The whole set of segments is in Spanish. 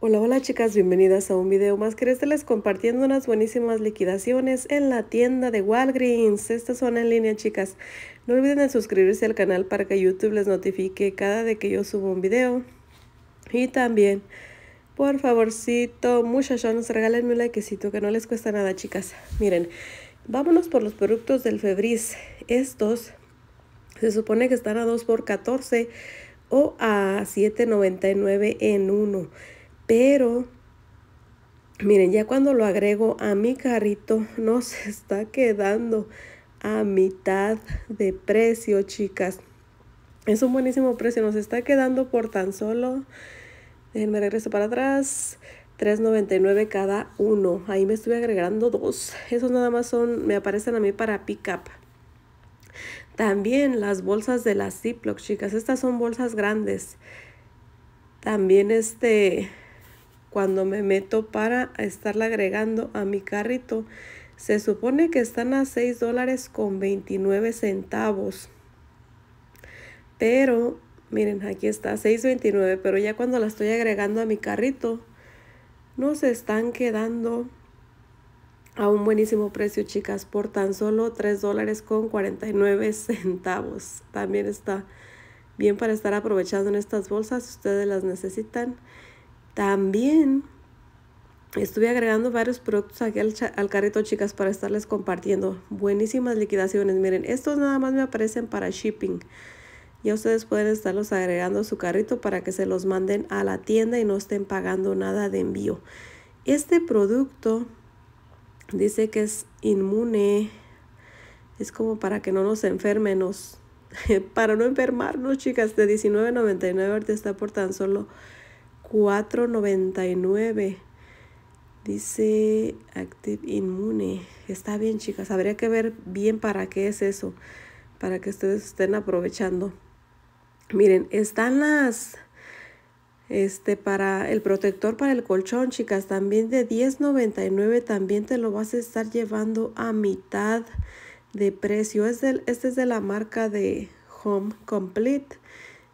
Hola, hola chicas, bienvenidas a un video más que les compartiendo unas buenísimas liquidaciones en la tienda de Walgreens. Estas son en línea chicas. No olviden de suscribirse al canal para que YouTube les notifique cada vez que yo subo un video. Y también, por favorcito, nos regálenme un likecito que no les cuesta nada chicas. Miren, vámonos por los productos del Febris. Estos se supone que están a 2 por 14 o a 7.99 en 1. Pero, miren, ya cuando lo agrego a mi carrito, nos está quedando a mitad de precio, chicas. Es un buenísimo precio, nos está quedando por tan solo, déjenme regreso para atrás, $3.99 cada uno. Ahí me estuve agregando dos. Esos nada más son, me aparecen a mí para pick up. También las bolsas de las Ziploc, chicas. Estas son bolsas grandes. También este, cuando me meto para estarla agregando a mi carrito. Se supone que están a 6 dólares con 29 centavos. Pero, miren, aquí está, 6.29. Pero ya cuando la estoy agregando a mi carrito, no se están quedando a un buenísimo precio, chicas, por tan solo 3 dólares con 49 centavos. También está bien para estar aprovechando en estas bolsas si ustedes las necesitan. También estuve agregando varios productos aquí al, carrito, chicas, para estarles compartiendo. Buenísimas liquidaciones. Miren, estos nada más me aparecen para shipping. Ya ustedes pueden estarlos agregando a su carrito para que se los manden a la tienda y no estén pagando nada de envío. Este producto dice que es inmune. Es como para que no nos enfermenos. para no enfermarnos, chicas, de $19.99 ahorita está por tan solo 4.99. Dice Active Inmune. Está bien, chicas. Habría que ver bien para qué es eso. Para que ustedes estén aprovechando. Miren, están las... Este, para el protector para el colchón, chicas, también de $10.99, también te lo vas a estar llevando a mitad de precio. Es del, este es de la marca de Home Complete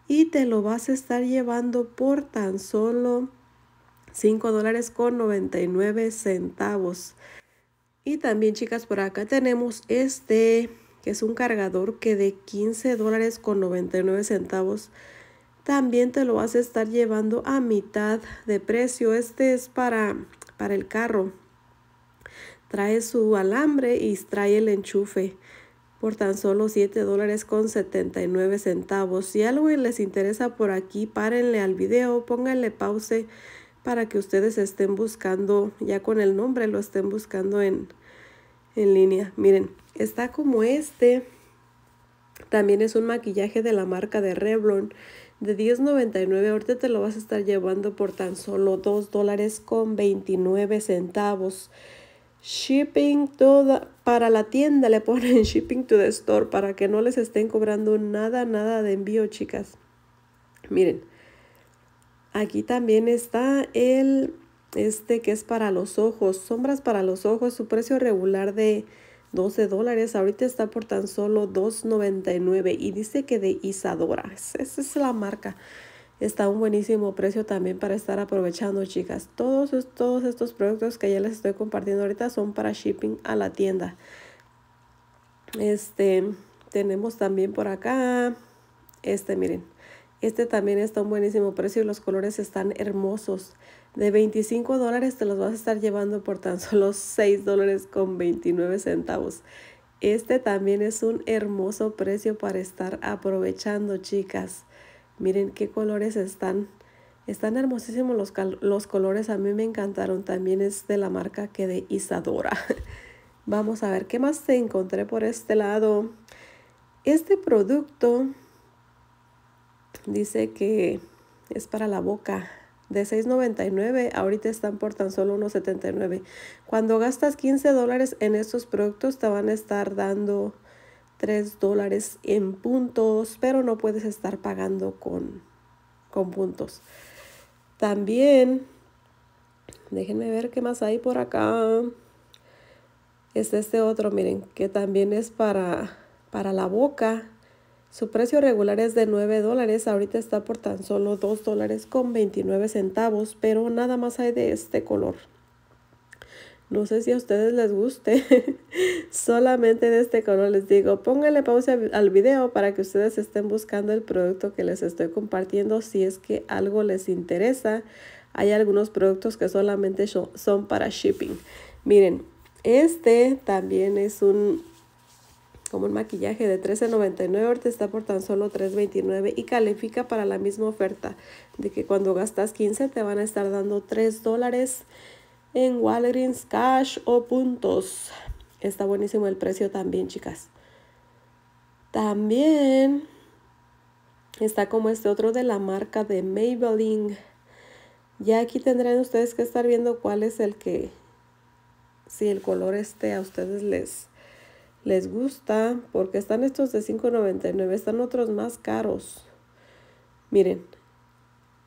y te lo vas a estar llevando por tan solo 5 dólares con 99 centavos. Y también chicas, por acá tenemos este, que es un cargador que de 15 dólares con 99 centavos. También te lo vas a estar llevando a mitad de precio. Este es para, para el carro. Trae su alambre y trae el enchufe por tan solo 7 dólares con 79 centavos. Si algo les interesa por aquí, párenle al video, pónganle pause para que ustedes estén buscando, ya con el nombre lo estén buscando en, en línea. Miren, está como este. También es un maquillaje de la marca de Revlon de $10.99. Ahorita te lo vas a estar llevando por tan solo $2.29. con 29 centavos. Shipping toda, para la tienda le ponen shipping to the store para que no les estén cobrando nada, nada de envío, chicas. Miren, aquí también está el, este que es para los ojos, sombras para los ojos, su precio regular de 12 dólares, ahorita está por tan solo $2.99 y dice que de Isadora, esa es la marca está un buenísimo precio también para estar aprovechando, chicas. Todos, todos estos productos que ya les estoy compartiendo ahorita son para shipping a la tienda. Este, tenemos también por acá, este, miren. Este también está un buenísimo precio y los colores están hermosos. De 25 dólares te los vas a estar llevando por tan solo 6 dólares con 29 centavos. Este también es un hermoso precio para estar aprovechando, chicas. Miren qué colores están. Están hermosísimos los, colores. A mí me encantaron. También es de la marca que de Isadora. Vamos a ver qué más te encontré por este lado. Este producto dice que es para la boca. De $6.99, ahorita están por tan solo $1.79. Cuando gastas $15 en estos productos, te van a estar dando 3 dólares en puntos, pero no puedes estar pagando con, con puntos. También, déjenme ver qué más hay por acá. es este otro, miren, que también es para, para la boca. Su precio regular es de 9 dólares, ahorita está por tan solo 2 dólares con 29 centavos, pero nada más hay de este color. No sé si a ustedes les guste. Solamente de este color les digo, pónganle pausa al video para que ustedes estén buscando el producto que les estoy compartiendo si es que algo les interesa. Hay algunos productos que solamente son para shipping. Miren, este también es un como el maquillaje de $13.99, ahorita está por tan solo $3.29 y califica para la misma oferta de que cuando gastas 15 te van a estar dando $3 dólares en Walgreens Cash o puntos. Está buenísimo el precio también, chicas. También está como este otro de la marca de Maybelline. Ya aquí tendrán ustedes que estar viendo cuál es el que, si el color este a ustedes les, les gusta, porque están estos de $5.99, están otros más caros. Miren,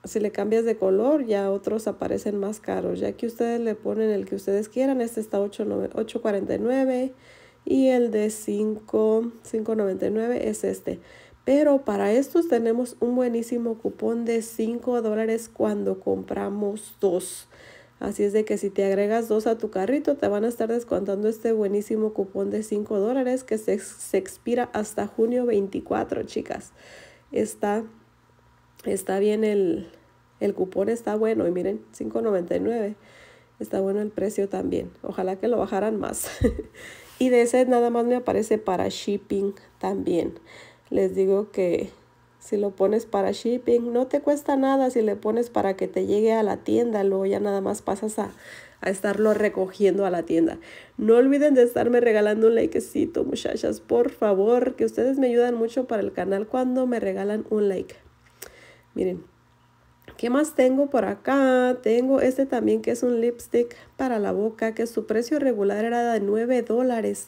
si le cambias de color, ya otros aparecen más caros. Ya que ustedes le ponen el que ustedes quieran, este está 8.49 y el de 5.99 es este. Pero para estos tenemos un buenísimo cupón de 5 dólares cuando compramos dos. Así es de que si te agregas dos a tu carrito, te van a estar descontando este buenísimo cupón de 5 dólares que se, se expira hasta junio 24, chicas. Está está bien el, el cupón, está bueno. Y miren, 5.99. Está bueno el precio también. Ojalá que lo bajaran más. y de ese nada más me aparece para shipping también. Les digo que si lo pones para shipping, no te cuesta nada si le pones para que te llegue a la tienda, luego ya nada más pasas a, a estarlo recogiendo a la tienda. No olviden de estarme regalando un likecito, muchachas, por favor, que ustedes me ayudan mucho para el canal cuando me regalan un like. Miren, ¿qué más tengo por acá? Tengo este también que es un lipstick para la boca, que su precio regular era de 9 dólares.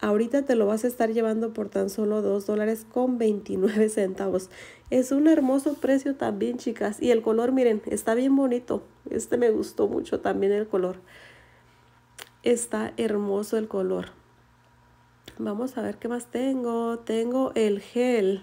Ahorita te lo vas a estar llevando por tan solo 2 dólares con 29 centavos. Es un hermoso precio también, chicas. Y el color, miren, está bien bonito. Este me gustó mucho también el color. Está hermoso el color. Vamos a ver qué más tengo. Tengo el gel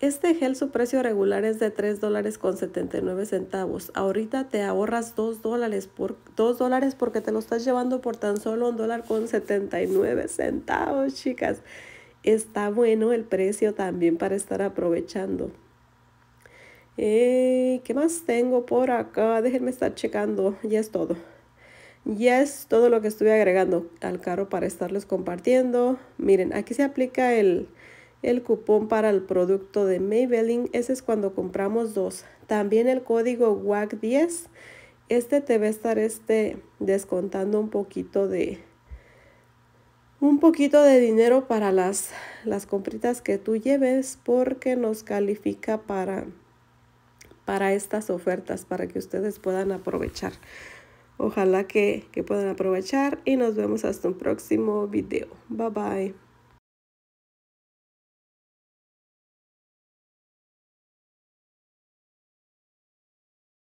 este gel su precio regular es de $3.79 dólares con 79 centavos. Ahorita te ahorras 2 dólares, por, dólares porque te lo estás llevando por tan solo un dólar con 79 centavos, chicas. Está bueno el precio también para estar aprovechando. Eh, ¿Qué más tengo por acá? Déjenme estar checando. Ya es todo. Ya es todo lo que estuve agregando al carro para estarles compartiendo. Miren, aquí se aplica el el cupón para el producto de Maybelline. Ese es cuando compramos dos. También el código WAC10. Este te va a estar este descontando un poquito de un poquito de dinero para las, las compritas que tú lleves porque nos califica para, para estas ofertas, para que ustedes puedan aprovechar. Ojalá que, que puedan aprovechar y nos vemos hasta un próximo video. Bye bye.